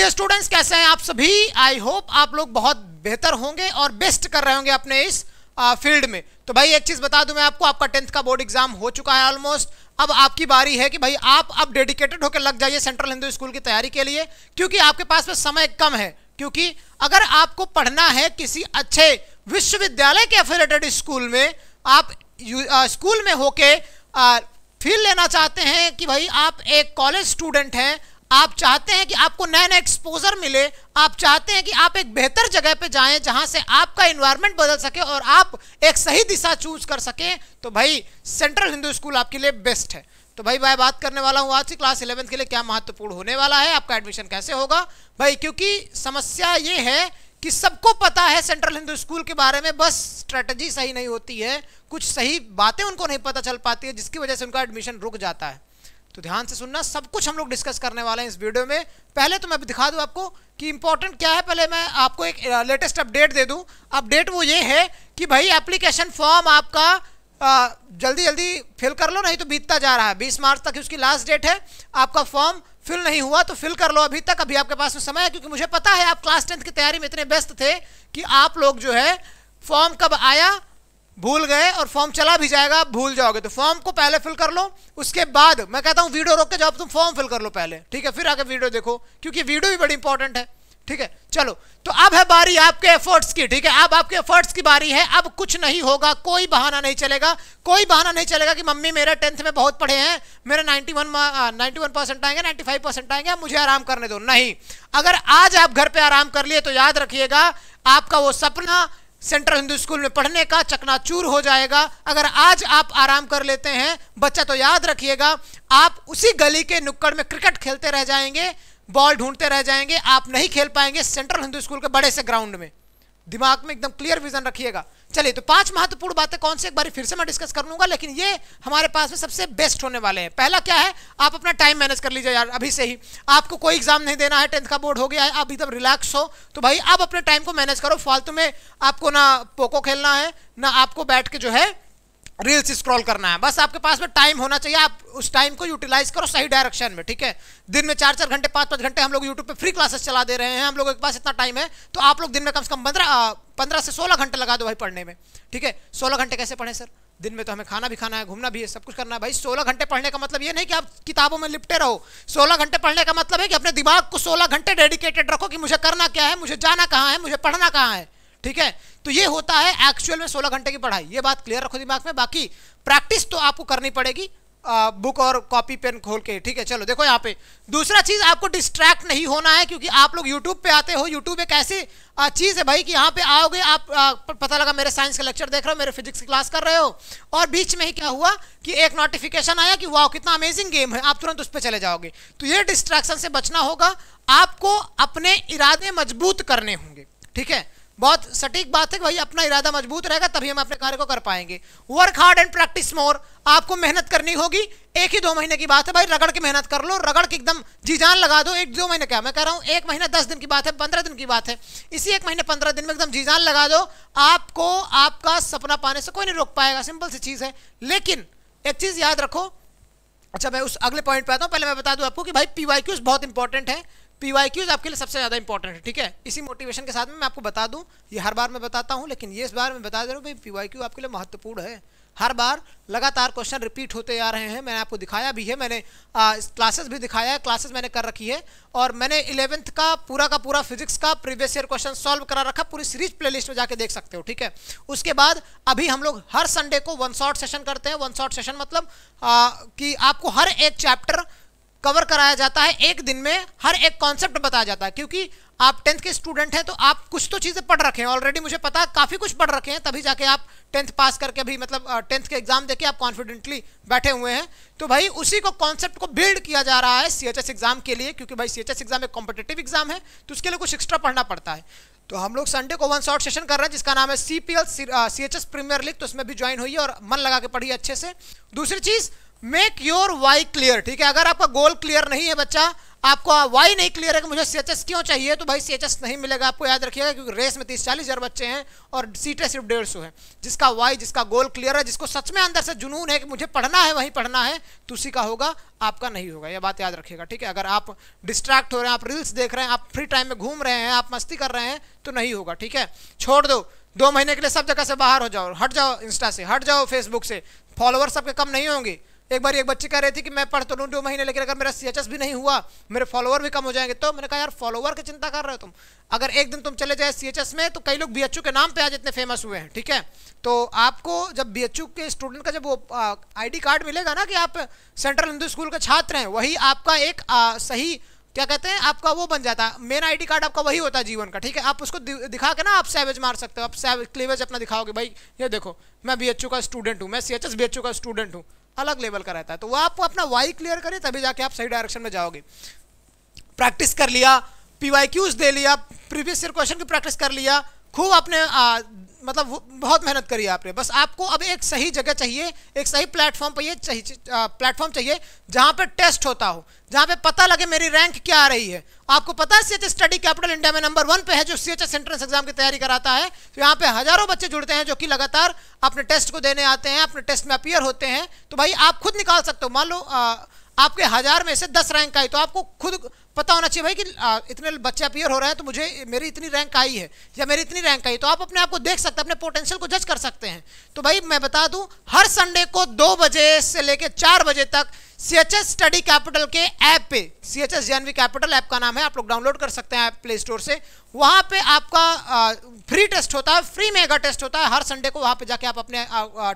dear students कैसे हैं आप सभी आई होप आप लोग बहुत बेहतर होंगे और बेस्ट कर रहे होंगे अपने इस फील्ड में तो भाई एक चीज़ बता दूं मैं आपको आपका टेंथ का बोर्ड एग्जाम हो चुका है ऑलमोस्ट अब आपकी बारी है कि भाई आप अब डेडिकेटेड होकर लग जाइए सेंट्रल हिंदू स्कूल की तैयारी के लिए क्योंकि आपके पास में समय कम है क्योंकि अगर आपको पढ़ना है किसी अच्छे विश्वविद्यालय के एफिलेटेड स्कूल में आप स्कूल में होके फील लेना चाहते हैं कि भाई आप एक कॉलेज स्टूडेंट हैं आप चाहते हैं कि आपको नया नया एक्सपोजर मिले आप चाहते हैं कि आप एक बेहतर जगह पे जाएं जहां से आपका इन्वायरमेंट बदल सके और आप एक सही दिशा चूज कर सकें तो भाई सेंट्रल हिंदू स्कूल आपके लिए बेस्ट है तो भाई मैं बात करने वाला हूँ आज की क्लास इलेवेंथ के लिए क्या महत्वपूर्ण होने वाला है आपका एडमिशन कैसे होगा भाई क्योंकि समस्या ये है कि सबको पता है सेंट्रल हिंदू स्कूल के बारे में बस स्ट्रेटजी सही नहीं होती है कुछ सही बातें उनको नहीं पता चल पाती है जिसकी वजह से उनका एडमिशन रुक जाता है तो ध्यान से सुनना सब कुछ हम लोग डिस्कस करने वाले हैं इस वीडियो में पहले तो मैं दिखा दूं आपको कि इंपॉर्टेंट क्या है पहले मैं आपको एक लेटेस्ट अपडेट दे दूं अपडेट वो ये है कि भाई एप्लीकेशन फॉर्म आपका आ, जल्दी जल्दी फिल कर लो नहीं तो बीतता जा रहा है बीस मार्च तक उसकी लास्ट डेट है आपका फॉर्म फिल नहीं हुआ तो फिल कर लो अभी तक अभी आपके पास में समय है क्योंकि मुझे पता है आप क्लास टेंथ की तैयारी में इतने व्यस्त थे कि आप लोग जो है फॉर्म कब आया भूल गए और फॉर्म चला भी जाएगा भूल जाओगे तो फॉर्म को पहले फिल कर लो उसके बाद मैं कहता हूँ वीडियो रोक के जाओ तुम फॉर्म फिल कर लो पहले ठीक है फिर आगे वीडियो देखो क्योंकि वीडियो भी बड़ी इंपॉर्टेंट है ठीक है चलो तो अब है बारी आपके एफर्ट्स की ठीक है अब आपके एफर्ट्स की बारी है अब कुछ नहीं होगा कोई बहाना नहीं चलेगा कोई बहाना नहीं चलेगा कि मम्मी मेरे टेंथ में बहुत पढ़े हैं मेरे 91 91 परसेंट आएंगे 95 परसेंट आएंगे मुझे आराम करने दो नहीं अगर आज आप घर पे आराम कर लिए तो याद रखिएगा आपका वो सपना सेंट्रल हिंदू स्कूल में पढ़ने का चकनाचूर हो जाएगा अगर आज आप आराम कर लेते हैं बच्चा तो याद रखिएगा आप उसी गली के नुक्कड़ में क्रिकेट खेलते रह जाएंगे बॉल ढूंढते रह जाएंगे आप नहीं खेल पाएंगे सेंट्रल हिंदू स्कूल के बड़े से ग्राउंड में दिमाग में एकदम क्लियर विजन रखिएगा चलिए तो पांच महत्वपूर्ण बातें कौन सी एक बार फिर से मैं डिस्कस कर लूंगा लेकिन ये हमारे पास में सबसे बेस्ट होने वाले हैं पहला क्या है आप अपना टाइम मैनेज कर लीजिए यार अभी से ही आपको कोई एग्जाम नहीं देना है टेंथ का बोर्ड हो गया है आप एकदम रिलैक्स हो तो भाई आप अपने टाइम को मैनेज करो फालतू में आपको ना पोको खेलना है ना आपको बैठ के जो है रील्स स्क्रॉल करना है बस आपके पास में टाइम होना चाहिए आप उस टाइम को यूटिलाइज करो सही डायरेक्शन में ठीक है दिन में चार चार घंटे पाँच पाँच घंटे हम लोग यूट्यूब पे फ्री क्लासेस चला दे रहे हैं हम लोगों के पास इतना टाइम है तो आप लोग दिन में कम से कम पंद्रह पंद्रह से सोलह घंटे लगा दो भाई पढ़ने में ठीक है सोलह घंटे कैसे पढ़ें सर दिन में तो हमें खाना भी खाना है घूमना भी है सब कुछ करना है भाई सोलह घंटे पढ़ने का मतलब ये नहीं कि आप किताबों में लिपटे रहो सोलह घंटे पढ़ने का मतलब है कि अपने दिमाग को सोलह घंटे डेडिकेटेड रखो कि मुझे करना क्या है मुझे जाना कहाँ है मुझे पढ़ना कहाँ है ठीक है तो ये होता है एक्चुअल में सोलह घंटे की पढ़ाई ये बात क्लियर रखो दिमाग में बाकी प्रैक्टिस तो आपको करनी पड़ेगी आ, बुक और कॉपी पेन खोल के ठीक है चलो देखो यहाँ पे दूसरा चीज़ आपको डिस्ट्रैक्ट नहीं होना है क्योंकि आप लोग यूट्यूब पे आते हो यूट्यूब एक ऐसी चीज़ है भाई कि यहाँ पे आओगे आप आ, पता लगा मेरे साइंस का लेक्चर देख रहे हो मेरे फिजिक्स क्लास कर रहे हो और बीच में ही क्या हुआ कि एक नोटिफिकेशन आया कि वाह कितना अमेजिंग गेम है आप तुरंत उस पर चले जाओगे तो ये डिस्ट्रैक्शन से बचना होगा आपको अपने इरादे मजबूत करने होंगे ठीक है बहुत सटीक बात है कि भाई अपना इरादा मजबूत रहेगा तभी हम अपने कार्य को कर पाएंगे work hard and practice more आपको मेहनत करनी होगी एक ही दो महीने की बात है भाई रगड़ के मेहनत कर लो रगड़ के एकदम जी जान लगा दो एक दो महीने क्या मैं कह रहा हूँ एक महीना दस दिन की बात है पंद्रह दिन की बात है इसी एक महीने पंद्रह दिन में एकदम जी जान लगा दो आपको आपका सपना पाने से कोई नहीं रोक पाएगा सिंपल सी चीज़ है लेकिन एक चीज़ याद रखो अच्छा मैं उस अगले पॉइंट पे आता हूँ पहले मैं बता दूँ आपको कि भाई पी बहुत इंपॉर्टेंट है पी वाई क्यूज आपके लिए सबसे ज़्यादा इंपॉर्टेंट है ठीक है इसी मोटिवेशन के साथ में मैं आपको बता दूं ये हर बार मैं बताता हूं लेकिन ये इस बार मैं बता दे रहा हूँ भाई पी वाई क्यू आपके लिए महत्वपूर्ण है हर बार लगातार क्वेश्चन रिपीट होते जा रहे हैं मैंने आपको दिखाया भी है मैंने क्लासेस भी दिखाया है क्लासेस मैंने कर रखी है और मैंने इलेवेंथ का पूरा का पूरा फिजिक्स का प्रीवियस ईयर क्वेश्चन सॉल्व करा रखा पूरी सीरीज प्लेलिस्ट में जाके देख सकते हो ठीक है उसके बाद अभी हम लोग हर संडे को वन शॉर्ट सेशन करते हैं वन शॉर्ट सेशन मतलब आ, कि आपको हर एक चैप्टर कवर कराया जाता है एक दिन में हर एक कॉन्सेप्ट बताया जाता है क्योंकि आप टेंथ के स्टूडेंट हैं तो आप कुछ तो चीज़ें पढ़ रखे हैं ऑलरेडी मुझे पता है काफ़ी कुछ पढ़ रखे हैं तभी जाके आप टेंथ पास करके भी मतलब टेंथ के एग्जाम देके आप कॉन्फिडेंटली बैठे हुए हैं तो भाई उसी को कॉन्सेप्ट को बिल्ड किया जा रहा है सी एग्जाम के लिए क्योंकि भाई सी एग्जाम एक कॉम्पिटेटिव एग्जाम है तो उसके लिए कुछ एक्स्ट्रा पढ़ना पड़ता है तो हम लोग संडे को वन शॉर्ट सेशन कर रहे हैं जिसका नाम है C P C H S premier league तो उसमें भी ज्वाइन हुई है और मन लगा के पढ़िए अच्छे से दूसरी चीज़ मेक योर वाई क्लियर ठीक है अगर आपका गोल क्लियर नहीं है बच्चा आपको वाई नहीं क्लियर है कि मुझे सी क्यों चाहिए तो भाई सी नहीं मिलेगा आपको याद रखिएगा क्योंकि रेस में तीस चालीस हज़ार बच्चे हैं और सीटें सिर्फ डेढ़ सौ है जिसका वाई जिसका गोल क्लियर है जिसको सच में अंदर से जुनून है कि मुझे पढ़ना है वहीं पढ़ना है तो उसी का होगा आपका नहीं होगा यह बात याद रखिएगा ठीक है अगर आप डिस्ट्रैक्ट हो रहे हैं आप रील्स देख रहे हैं आप फ्री टाइम में घूम रहे हैं आप मस्ती कर रहे हैं तो नहीं होगा ठीक है छोड़ दो दो महीने के लिए सब जगह से बाहर हो जाओ हट जाओ इंस्टा से हट जाओ फेसबुक से फॉलोअर्स आपके कम नहीं होंगे एक बार एक बच्ची कह रही थी कि मैं पढ़ तो लूँ दो महीने लेकिन अगर मेरा सी भी नहीं हुआ मेरे फॉलोवर भी कम हो जाएंगे तो मैंने कहा यार फॉलोवर की चिंता कर रहे हो तुम अगर एक दिन तुम चले जाए सी में तो कई लोग बी के नाम पर आज इतने फेमस हुए हैं ठीक है तो आपको जब बी के स्टूडेंट का जब वो आई कार्ड मिलेगा ना कि आप सेंट्रल हिंदू स्कूल के छात्र हैं वही आपका एक आ, सही क्या कहते हैं आपका वो बन जाता है मेन आईडी कार्ड आपका वही होता है जीवन का ठीक है आप उसको दिखा के ना आप सैवेज मार सकते हो आप सैवेज क्लेवेज अपना दिखाओगे भाई ये देखो मैं बी का स्टूडेंट हूँ मैं सी एच एस का स्टूडेंट हूँ अलग लेवल का रहता है तो वो आप अपना वाई क्लियर करिए तभी जाके आप सही डायरेक्शन में जाओगे प्रैक्टिस कर लिया पी दे लिया प्रीवियस ईयर क्वेश्चन की प्रैक्टिस कर लिया खूब अपने मतलब बहुत मेहनत करी आपने बस आपको अब एक सही जगह चाहिए एक सही प्लेटफॉर्म पर ये प्लेटफॉर्म चाहिए जहाँ पर टेस्ट होता हो जहाँ पे पता लगे मेरी रैंक क्या आ रही है आपको पता है C H study capital India में नंबर वन पे है जो सी एच एंट्रेंस एग्जाम की तैयारी कराता है तो यहाँ पे हजारों बच्चे जुड़ते हैं जो कि लगातार अपने टेस्ट को देने आते हैं अपने टेस्ट में अपियर होते हैं तो भाई आप खुद निकाल सकते हो मान लो आपके हजार में से दस रैंक आई तो आपको खुद पता होना चाहिए भाई कि आ, इतने बच्चे अपियर हो रहे हैं तो मुझे मेरी इतनी रैंक आई है या मेरी इतनी रैंक आई तो आप अपने आप को देख सकते हैं अपने पोटेंशियल को जज कर सकते हैं तो भाई मैं बता दूं हर संडे को दो बजे से लेकर चार बजे तक C H S study capital के ऐप पे C H S J capital app का नाम है आप लोग डाउनलोड कर सकते हैं प्ले स्टोर से वहाँ पे आपका फ्री टेस्ट होता है फ्री मेगा टेस्ट होता है हर संडे को वहाँ पे जाके आप अपने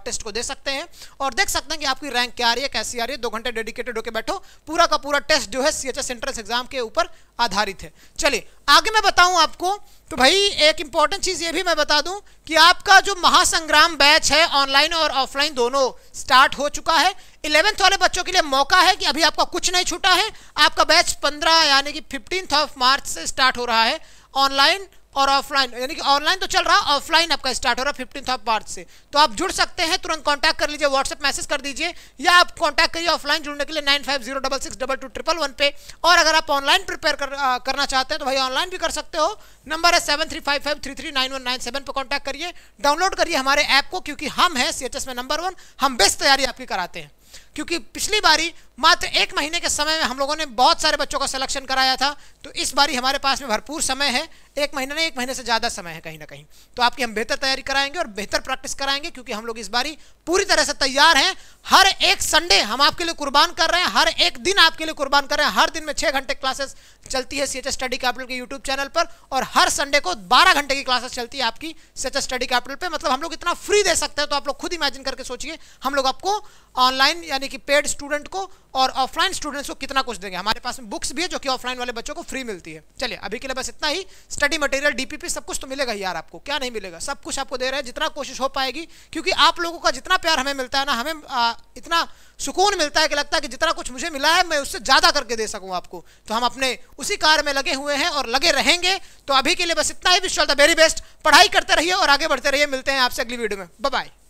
टेस्ट को दे सकते हैं और देख सकते हैं कि आपकी रैंक क्या आ रही है कैसी आ रही है दो घंटे डेडिकेटेड होकर बैठो पूरा का पूरा टेस्ट जो है C H S entrance exam के ऊपर आधारित है चलिए आगे मैं बताऊं आपको तो भाई एक इम्पॉर्टेंट चीज़ ये भी मैं बता दूं कि आपका जो महासंग्राम बैच है ऑनलाइन और ऑफलाइन दोनों स्टार्ट हो चुका है इलेवेंथ वाले बच्चों के लिए मौका है कि अभी आपका कुछ नहीं छूटा है आपका बैच पंद्रह यानी कि फिफ्टींथ ऑफ मार्च से स्टार्ट हो रहा है ऑनलाइन और ऑफलाइन यानी कि ऑनलाइन तो चल रहा है ऑफलाइन आपका स्टार्ट हो रहा है फिफ्टीन ऑफ मार्च से तो आप जुड़ सकते हैं तुरंत कॉन्टैक्ट कर लीजिए व्हाट्सएप मैसेज कर दीजिए या आप कॉन्टैक्ट करिए ऑफलाइन जुड़ने के लिए nine five zero double six double two triple one पे और अगर आप ऑनलाइन प्रिपेयर कर, करना चाहते हैं तो भाई ऑनलाइन भी कर सकते हो नंबर है seven three five five three three nine one nine seven पर कॉन्टैक्ट करिए डाउनलोड करिए हमारे ऐप को क्योंकि हम हैं सी में नंबर वन हम बेस्ट तैयारी आपकी कराते हैं क्योंकि पिछली बारी मात्र एक महीने के समय में हम लोगों ने बहुत सारे बच्चों का सिलेक्शन कराया था तो इस बारी हमारे पास में भरपूर समय है एक महीने नहीं एक महीने से ज़्यादा समय है कहीं ना कहीं तो आपकी हम बेहतर तैयारी कराएंगे और बेहतर प्रैक्टिस कराएंगे क्योंकि हम लोग इस बारी पूरी तरह से तैयार हैं हर एक संडे हम आपके लिए कुर्बान कर रहे हैं हर एक दिन आपके लिए कुर्बान कर रहे हैं हर दिन में छः घंटे क्लासेस चलती है सी स्टडी कैपिटल के यूट्यूब चैनल पर और हर संडे को बारह घंटे की क्लासेस चलती है आपकी सी स्टडी कैपिटल पर मतलब हम लोग इतना फ्री दे सकते हैं तो आप लोग खुद इमेजिन करके सोचिए हम लोग आपको ऑनलाइन यानी कि पेड स्टूडेंट को और ऑफलाइन स्टूडेंट्स को कितना कुछ देंगे हमारे पास में बुक्स भी है जो कि ऑफलाइन वाले बच्चों को फ्री मिलती है चलिए अभी के लिए बस इतना ही स्टडी मटेरियल डीपीपी सब कुछ तो मिलेगा यार आपको क्या नहीं मिलेगा सब कुछ आपको दे रहे हैं जितना कोशिश हो पाएगी क्योंकि आप लोगों का जितना प्यार हमें मिलता है ना हमें आ, इतना सुकून मिलता है कि लगता है कि जितना कुछ मुझे मिला है मैं उससे ज़्यादा करके दे सकूँ आपको तो हम अपने उसी कार में लगे हुए हैं और लगे रहेंगे तो अभी के लिए बस इतना ही विश द वेरी बेस्ट पढ़ाई करते रहिए और आगे बढ़ते रहिए मिलते हैं आपसे अगली वीडियो में बाय